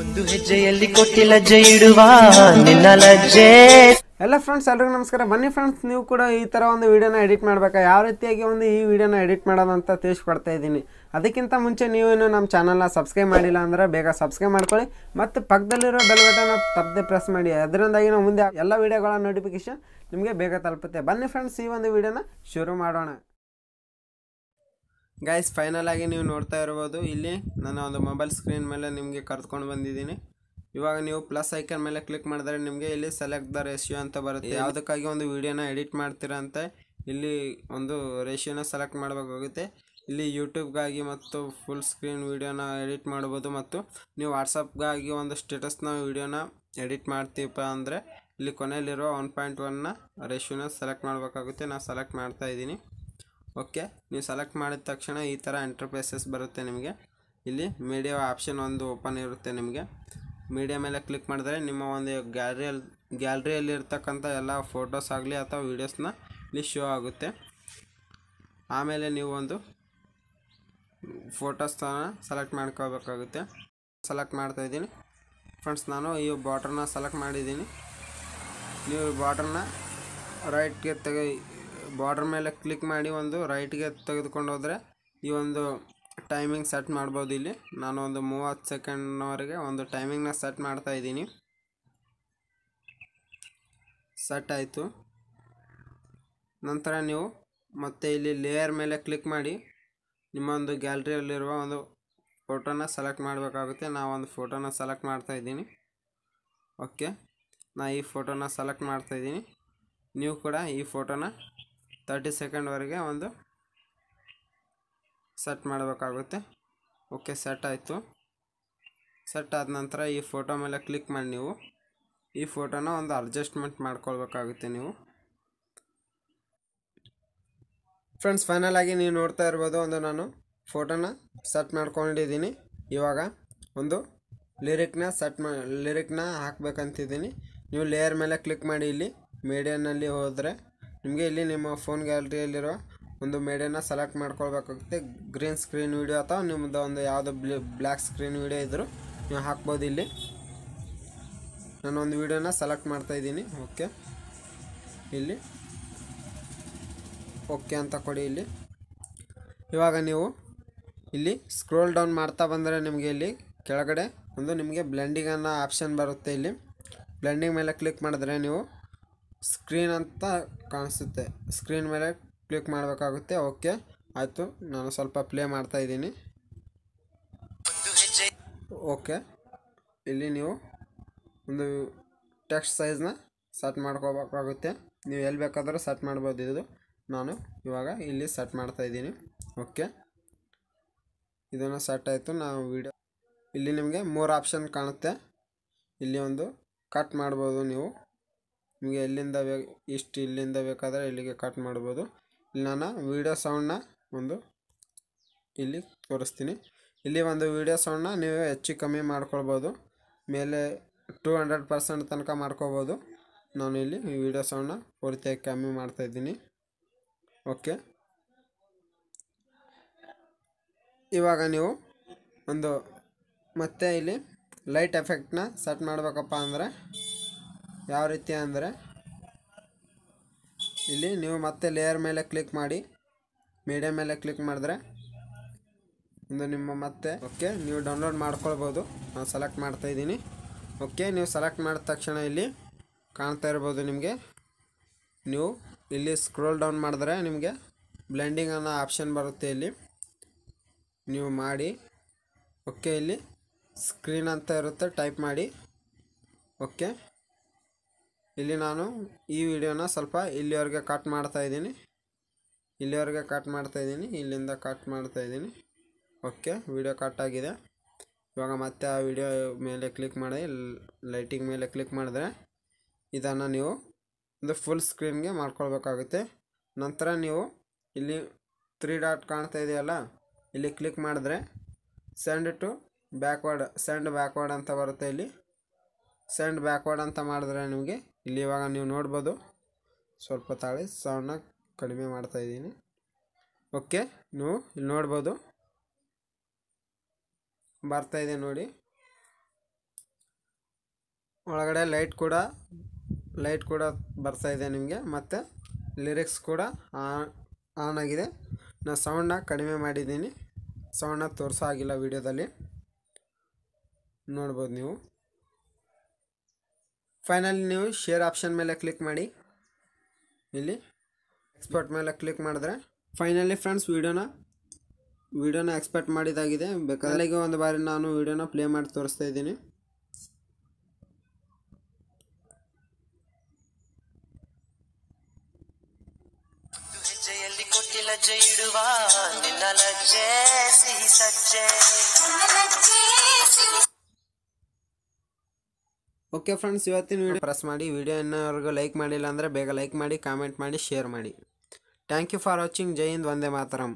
ಒಂದು ಹೆಜ್ಜೆಯಲ್ಲಿ ಕೊಟ್ಟಿಲ್ಲ ಇಡುವ ನಿನ್ನ ಲಜ್ಜೆ ಎಲ್ಲ ಫ್ರೆಂಡ್ಸ್ ಎಲ್ರಿಗೂ ನಮಸ್ಕಾರ ಬನ್ನಿ ಫ್ರೆಂಡ್ಸ್ ನೀವು ಕೂಡ ಈ ಥರ ಒಂದು ವಿಡಿಯೋನ ಎಡಿಟ್ ಮಾಡಬೇಕಾ ಯಾವ ರೀತಿಯಾಗಿ ಒಂದು ಈ ವಿಡಿಯೋನ ಎಡಿಟ್ ಮಾಡೋದಂತ ತಿಳಿಸ್ಕೊಡ್ತಾ ಇದ್ದೀನಿ ಅದಕ್ಕಿಂತ ಮುಂಚೆ ನೀವೇನು ನಮ್ಮ ಚಾನಲ್ನ ಸಬ್ಸ್ಕ್ರೈಬ್ ಮಾಡಿಲ್ಲ ಅಂದ್ರೆ ಬೇಗ ಸಬ್ಸ್ಕ್ರೈಬ್ ಮಾಡ್ಕೊಳ್ಳಿ ಮತ್ತು ಪಕ್ಕದಲ್ಲಿರೋ ಬೆಲ್ ಬಟನ್ ತಪ್ಪದೆ ಪ್ರೆಸ್ ಮಾಡಿ ಅದರಿಂದಾಗಿ ನಾವು ಮುಂದೆ ಎಲ್ಲ ವಿಡಿಯೋಗಳ ನೋಟಿಫಿಕೇಶನ್ ನಿಮಗೆ ಬೇಗ ತಲುಪುತ್ತೆ ಬನ್ನಿ ಫ್ರೆಂಡ್ಸ್ ಈ ಒಂದು ವಿಡಿಯೋನ ಶುರು ಮಾಡೋಣ ಗೈಸ್ ಫೈನಲ್ ಆಗಿ ನೀವು ನೋಡ್ತಾ ಇರ್ಬೋದು ಇಲ್ಲಿ ನನ್ನ ಒಂದು ಮೊಬೈಲ್ ಸ್ಕ್ರೀನ್ ಮೇಲೆ ನಿಮಗೆ ಕರೆದುಕೊಂಡು ಬಂದಿದ್ದೀನಿ ಇವಾಗ ನೀವು ಪ್ಲಸ್ ಐಕನ್ ಮೇಲೆ ಕ್ಲಿಕ್ ಮಾಡಿದ್ರೆ ನಿಮಗೆ ಇಲ್ಲಿ ಸೆಲೆಕ್ಟ್ ದ ರೇಷಿಯೋ ಅಂತ ಬರುತ್ತೆ ಯಾವುದಕ್ಕಾಗಿ ಒಂದು ವಿಡಿಯೋನ ಎಡಿಟ್ ಮಾಡ್ತೀರಂತೆ ಇಲ್ಲಿ ಒಂದು ರೇಷಿಯೋನ ಸೆಲೆಕ್ಟ್ ಮಾಡಬೇಕಾಗುತ್ತೆ ಇಲ್ಲಿ ಯೂಟ್ಯೂಬ್ಗಾಗಿ ಮತ್ತು ಫುಲ್ ಸ್ಕ್ರೀನ್ ವೀಡಿಯೋನ ಎಡಿಟ್ ಮಾಡ್ಬೋದು ಮತ್ತು ನೀವು ವಾಟ್ಸಪ್ಗಾಗಿ ಒಂದು ಸ್ಟೇಟಸ್ನ ವೀಡಿಯೋನ ಎಡಿಟ್ ಮಾಡ್ತೀವಪ್ಪ ಅಂದರೆ ಇಲ್ಲಿ ಕೊನೆಯಲ್ಲಿರುವ ಒನ್ ಪಾಯಿಂಟ್ ಒನ್ನ ರೇಷಿಯೋನ ಸೆಲೆಕ್ಟ್ ಮಾಡಬೇಕಾಗುತ್ತೆ ನಾನು ಸೆಲೆಕ್ಟ್ ಮಾಡ್ತಾ ಇದ್ದೀನಿ ಓಕೆ ನೀವು ಸೆಲೆಕ್ಟ್ ಮಾಡಿದ ತಕ್ಷಣ ಈ ಥರ ಎಂಟರ್ಪ್ರೈಸಸ್ ಬರುತ್ತೆ ನಿಮಗೆ ಇಲ್ಲಿ ಮೀಡಿಯಾ ಆಪ್ಷನ್ ಒಂದು ಓಪನ್ ಇರುತ್ತೆ ನಿಮಗೆ ಮೀಡಿಯಾ ಮೇಲೆ ಕ್ಲಿಕ್ ಮಾಡಿದ್ರೆ ನಿಮ್ಮ ಒಂದು ಗ್ಯಾಲರಿಯಲ್ಲಿ ಗ್ಯಾಲ್ರಿಯಲ್ಲಿ ಇರ್ತಕ್ಕಂಥ ಎಲ್ಲ ಫೋಟೋಸ್ ಆಗಲಿ ಅಥವಾ ವೀಡಿಯೋಸ್ನ ಇಲ್ಲಿ ಶೋ ಆಗುತ್ತೆ ಆಮೇಲೆ ನೀವು ಒಂದು ಫೋಟೋಸ್ನ ಸೆಲೆಕ್ಟ್ ಮಾಡ್ಕೋಬೇಕಾಗುತ್ತೆ ಸೆಲೆಕ್ಟ್ ಮಾಡ್ತಾಯಿದ್ದೀನಿ ಫ್ರೆಂಡ್ಸ್ ನಾನು ಈ ಬಾಟರ್ನ ಸೆಲೆಕ್ಟ್ ಮಾಡಿದ್ದೀನಿ ನೀವು ಬಾರ್ಡ್ರನ್ನ ರೈಟ್ಗೆ ತೆಗೆ ಬಾರ್ಡ್ರ್ ಮೇಲೆ ಕ್ಲಿಕ್ ಮಾಡಿ ಒಂದು ರೈಟ್ಗೆ ತೆಗೆದುಕೊಂಡು ಹೋದರೆ ಈ ಒಂದು ಟೈಮಿಂಗ್ ಸೆಟ್ ಮಾಡ್ಬೋದು ಇಲ್ಲಿ ನಾನು ಒಂದು ಮೂವತ್ತು ಸೆಕೆಂಡ್ನವರೆಗೆ ಒಂದು ಟೈಮಿಂಗ್ನ ಸೆಟ್ ಮಾಡ್ತಾ ಇದ್ದೀನಿ ಸೆಟ್ ಆಯಿತು ನಂತರ ನೀವು ಮತ್ತೆ ಇಲ್ಲಿ ಲೇಯರ್ ಮೇಲೆ ಕ್ಲಿಕ್ ಮಾಡಿ ನಿಮ್ಮ ಒಂದು ಗ್ಯಾಲ್ರಿಯಲ್ಲಿರುವ ಒಂದು ಫೋಟೋನ ಸೆಲೆಕ್ಟ್ ಮಾಡಬೇಕಾಗುತ್ತೆ ನಾವು ಒಂದು ಫೋಟೋನ ಸೆಲೆಕ್ಟ್ ಮಾಡ್ತಾ ಇದ್ದೀನಿ ಓಕೆ ನಾ ಈ ಫೋಟೋನ ಸೆಲೆಕ್ಟ್ ಮಾಡ್ತಾ ಇದ್ದೀನಿ ನೀವು ಕೂಡ ಈ ಫೋಟೋನ ತರ್ಟಿ ಸೆಕೆಂಡ್ವರೆಗೆ ಒಂದು ಸೆಟ್ ಮಾಡಬೇಕಾಗುತ್ತೆ ಓಕೆ ಸೆಟ್ ಆಯಿತು ಸೆಟ್ ಆದ ನಂತರ ಈ ಫೋಟೋ ಮೇಲೆ ಕ್ಲಿಕ್ ಮಾಡಿ ನೀವು ಈ ಫೋಟೋನ ಒಂದು ಅಡ್ಜಸ್ಟ್ಮೆಂಟ್ ಮಾಡ್ಕೊಳ್ಬೇಕಾಗುತ್ತೆ ನೀವು ಫ್ರೆಂಡ್ಸ್ ಫೈನಲ್ ಆಗಿ ನೀವು ನೋಡ್ತಾ ಇರ್ಬೋದು ಒಂದು ನಾನು ಫೋಟೋನ ಸೆಟ್ ಮಾಡ್ಕೊಂಡಿದ್ದೀನಿ ಇವಾಗ ಒಂದು ಲಿರಿಕ್ನ ಸೆಟ್ ಮಾ ಲಿರಿಕ್ನ ಹಾಕ್ಬೇಕಂತಿದ್ದೀನಿ ನೀವು ಲೇಯರ್ ಮೇಲೆ ಕ್ಲಿಕ್ ಮಾಡಿ ಇಲ್ಲಿ ಮೀಡಿಯಾನಲ್ಲಿ ಹೋದರೆ ನಿಮಗೆ ಇಲ್ಲಿ ನಿಮ್ಮ ಫೋನ್ ಗ್ಯಾಲರಿಯಲ್ಲಿರೋ ಒಂದು ಮೇಡೆನ ಸೆಲೆಕ್ಟ್ ಮಾಡ್ಕೊಳ್ಬೇಕಾಗುತ್ತೆ ಗ್ರೀನ್ ಸ್ಕ್ರೀನ್ ವೀಡಿಯೋ ಅಥವಾ ನಿಮ್ಮದು ಒಂದು ಯಾವುದೋ ಬ್ಲ್ಯಾಕ್ ಸ್ಕ್ರೀನ್ ವೀಡಿಯೋ ಇದ್ದರೂ ನೀವು ಹಾಕ್ಬೋದು ಇಲ್ಲಿ ನಾನೊಂದು ವೀಡಿಯೋನ ಸೆಲೆಕ್ಟ್ ಮಾಡ್ತಾಯಿದ್ದೀನಿ ಓಕೆ ಇಲ್ಲಿ ಓಕೆ ಅಂತ ಕೊಡಿ ಇಲ್ಲಿ ಇವಾಗ ನೀವು ಇಲ್ಲಿ ಸ್ಕ್ರೋಲ್ ಡೌನ್ ಮಾಡ್ತಾ ಬಂದರೆ ನಿಮಗೆ ಇಲ್ಲಿ ಕೆಳಗಡೆ ಒಂದು ನಿಮಗೆ ಬ್ಲೆಂಡಿಂಗ್ ಅನ್ನೋ ಆಪ್ಷನ್ ಬರುತ್ತೆ ಇಲ್ಲಿ ಬ್ಲೆಂಡಿಂಗ್ ಮೇಲೆ ಕ್ಲಿಕ್ ಮಾಡಿದ್ರೆ ನೀವು ಸ್ಕ್ರೀನ್ ಅಂತ ಕಾಣಿಸುತ್ತೆ ಸ್ಕ್ರೀನ್ ಮೇಲೆ ಕ್ಲಿಕ್ ಮಾಡಬೇಕಾಗುತ್ತೆ ಓಕೆ ಆಯಿತು ನಾನು ಸ್ವಲ್ಪ ಪ್ಲೇ ಮಾಡ್ತಾ ಇದ್ದೀನಿ ಓಕೆ ಇಲ್ಲಿ ನೀವು ಒಂದು ಟೆಕ್ಸ್ಟ್ ಸೈಜ್ನ ಸೆಟ್ ಮಾಡ್ಕೋಬೇಕಾಗುತ್ತೆ ನೀವು ಎಲ್ಲಿ ಬೇಕಾದರೂ ಸೆಟ್ ಮಾಡ್ಬೋದು ಇದು ನಾನು ಇವಾಗ ಇಲ್ಲಿ ಸೆಟ್ ಮಾಡ್ತಾ ಇದ್ದೀನಿ ಓಕೆ ಇದನ್ನು ಸೆಟ್ ಆಯಿತು ನಾವು ವಿಡಿಯೋ ಇಲ್ಲಿ ನಿಮಗೆ ಮೂರು ಆಪ್ಷನ್ ಕಾಣುತ್ತೆ ಇಲ್ಲಿ ಒಂದು ಕಟ್ ಮಾಡ್ಬೋದು ನೀವು ನಿಮಗೆ ಎಲ್ಲಿಂದ ಬೇ ಇಷ್ಟು ಇಲ್ಲಿಂದ ಬೇಕಾದರೆ ಇಲ್ಲಿಗೆ ಕಟ್ ಮಾಡ್ಬೋದು ಇಲ್ಲಿ ನಾನು ವೀಡಿಯೋ ಸೌಂಡನ್ನ ಒಂದು ಇಲ್ಲಿ ತೋರಿಸ್ತೀನಿ ಇಲ್ಲಿ ಒಂದು ವೀಡಿಯೋ ಸೌಂಡನ್ನ ನೀವು ಹೆಚ್ಚು ಕಮ್ಮಿ ಮಾಡ್ಕೊಳ್ಬೋದು ಮೇಲೆ ಟೂ ಹಂಡ್ರೆಡ್ ಪರ್ಸೆಂಟ್ ತನಕ ಮಾಡ್ಕೋಬೋದು ನಾನು ಇಲ್ಲಿ ಈ ವಿಡಿಯೋ ಸೌಂಡನ್ನ ಪೂರ್ತಿಯಾಗಿ ಕಮ್ಮಿ ಮಾಡ್ತಾಯಿದ್ದೀನಿ ಓಕೆ ಇವಾಗ ನೀವು ಒಂದು ಮತ್ತೆ ಇಲ್ಲಿ ಲೈಟ್ ಎಫೆಕ್ಟ್ನ ಸೆಟ್ ಮಾಡಬೇಕಪ್ಪ ಅಂದರೆ ಯಾವ ರೀತಿ ಅಂದರೆ ಇಲ್ಲಿ ನೀವು ಮತ್ತೆ ಲೇಯರ್ ಮೇಲೆ ಕ್ಲಿಕ್ ಮಾಡಿ ಮೀಡಿಯಾ ಮೇಲೆ ಕ್ಲಿಕ್ ಮಾಡಿದ್ರೆ ಇದು ನಿಮ್ಮ ಮತ್ತೆ ಓಕೆ ನೀವು ಡೌನ್ಲೋಡ್ ಮಾಡ್ಕೊಳ್ಬೋದು ನಾನು ಸೆಲೆಕ್ಟ್ ಮಾಡ್ತಾಯಿದ್ದೀನಿ ಓಕೆ ನೀವು ಸೆಲೆಕ್ಟ್ ಮಾಡಿದ ತಕ್ಷಣ ಇಲ್ಲಿ ಕಾಣ್ತಾ ಇರ್ಬೋದು ನಿಮಗೆ ನೀವು ಇಲ್ಲಿ ಸ್ಕ್ರೋಲ್ ಡೌನ್ ಮಾಡಿದ್ರೆ ನಿಮಗೆ ಬ್ಲೆಂಡಿಂಗ್ ಅನ್ನೋ ಆಪ್ಷನ್ ಬರುತ್ತೆ ಇಲ್ಲಿ ನೀವು ಮಾಡಿ ಓಕೆ ಇಲ್ಲಿ ಸ್ಕ್ರೀನ್ ಅಂತ ಇರುತ್ತೆ ಟೈಪ್ ಮಾಡಿ ಓಕೆ ಇಲ್ಲಿ ನಾನು ಈ ವಿಡಿಯೋನ ಸ್ವಲ್ಪ ಇಲ್ಲಿವರೆಗೆ ಕಟ್ ಮಾಡ್ತಾ ಇದ್ದೀನಿ ಇಲ್ಲಿವರೆಗೆ ಕಟ್ ಮಾಡ್ತಾ ಇದ್ದೀನಿ ಇಲ್ಲಿಂದ ಕಟ್ ಮಾಡ್ತಾ ಇದ್ದೀನಿ ಓಕೆ ವಿಡಿಯೋ ಕಟ್ ಆಗಿದೆ ಇವಾಗ ಮತ್ತೆ ಆ ವಿಡಿಯೋ ಮೇಲೆ ಕ್ಲಿಕ್ ಮಾಡಿ ಲೈಟಿಂಗ್ ಮೇಲೆ ಕ್ಲಿಕ್ ಮಾಡಿದ್ರೆ ಇದನ್ನು ನೀವು ಒಂದು ಫುಲ್ ಸ್ಕ್ರೀನ್ಗೆ ಮಾಡ್ಕೊಳ್ಬೇಕಾಗುತ್ತೆ ನಂತರ ನೀವು ಇಲ್ಲಿ ತ್ರೀ ಡಾಟ್ ಕಾಣ್ತಾ ಇದೆಯಲ್ಲ ಇಲ್ಲಿ ಕ್ಲಿಕ್ ಮಾಡಿದ್ರೆ send to backward send backward ಅಂತ ಬರುತ್ತೆ ಇಲ್ಲಿ ಸೆಂಡ್ ಬ್ಯಾಕ್ವರ್ಡ್ ಅಂತ ಮಾಡಿದ್ರೆ ನಿಮಗೆ ಇಲ್ಲಿ ಇವಾಗ ನೀವು ನೋಡ್ಬೋದು ಸ್ವಲ್ಪ ತಾಳಿ ಸೌಂಡನ್ನ ಕಡಿಮೆ ಮಾಡ್ತಾ ಇದ್ದೀನಿ ಓಕೆ ನೀವು ಇಲ್ಲಿ ನೋಡ್ಬೋದು ಬರ್ತಾಯಿದೆ ನೋಡಿ ಒಳಗಡೆ ಲೈಟ್ ಕೂಡ ಲೈಟ್ ಕೂಡ ಬರ್ತಾಯಿದೆ ನಿಮಗೆ ಮತ್ತು ಲಿರಿಕ್ಸ್ ಕೂಡ ಆನ್ ಆಗಿದೆ ನಾನು ಸೌಂಡನ್ನ ಕಡಿಮೆ ಮಾಡಿದ್ದೀನಿ ಸೌಂಡ್ನ ತೋರಿಸೋ ಆಗಿಲ್ಲ ವಿಡಿಯೋದಲ್ಲಿ ನೋಡ್ಬೋದು ನೀವು ಫೈನಲ್ ನೀವು ಶೇರ್ ಆಪ್ಷನ್ ಮೇಲೆ ಕ್ಲಿಕ್ ಮಾಡಿ ಇಲ್ಲಿ ಎಕ್ಸ್ಪರ್ಟ್ ಮೇಲೆ ಕ್ಲಿಕ್ ಮಾಡಿದ್ರೆ ಫೈನಲಿ ಫ್ರೆಂಡ್ಸ್ ವೀಡಿಯೋನ ವೀಡಿಯೋನ ಎಕ್ಸ್ಪರ್ಟ್ ಮಾಡಿದಾಗಿದೆ ಬೇಕಾದಲ್ಲಿಗೆ ಒಂದು ಬಾರಿ ನಾನು ವೀಡಿಯೋನ ಪ್ಲೇ ಮಾಡಿ ತೋರಿಸ್ತಾ ಇದ್ದೀನಿ ಇಡುವ ಓಕೆ ಫ್ರೆಂಡ್ಸ್ ಇವತ್ತಿನ ವಿಡಿಯೋ ಪ್ರೆಸ್ ಮಾಡಿ ವಿಡಿಯೋ ಇನ್ನೋವರೆಗೂ ಲೈಕ್ ಮಾಡಿಲ್ಲ ಅಂದರೆ ಬೇಗ ಲೈಕ್ ಮಾಡಿ ಕಾಮೆಂಟ್ ಮಾಡಿ ಶೇರ್ ಮಾಡಿ ಥ್ಯಾಂಕ್ ಯು ಫಾರ್ ವಾಚಿಂಗ್ ಜೈ ಹಿಂದ್ ವಂದೇ ಮಾತರಂ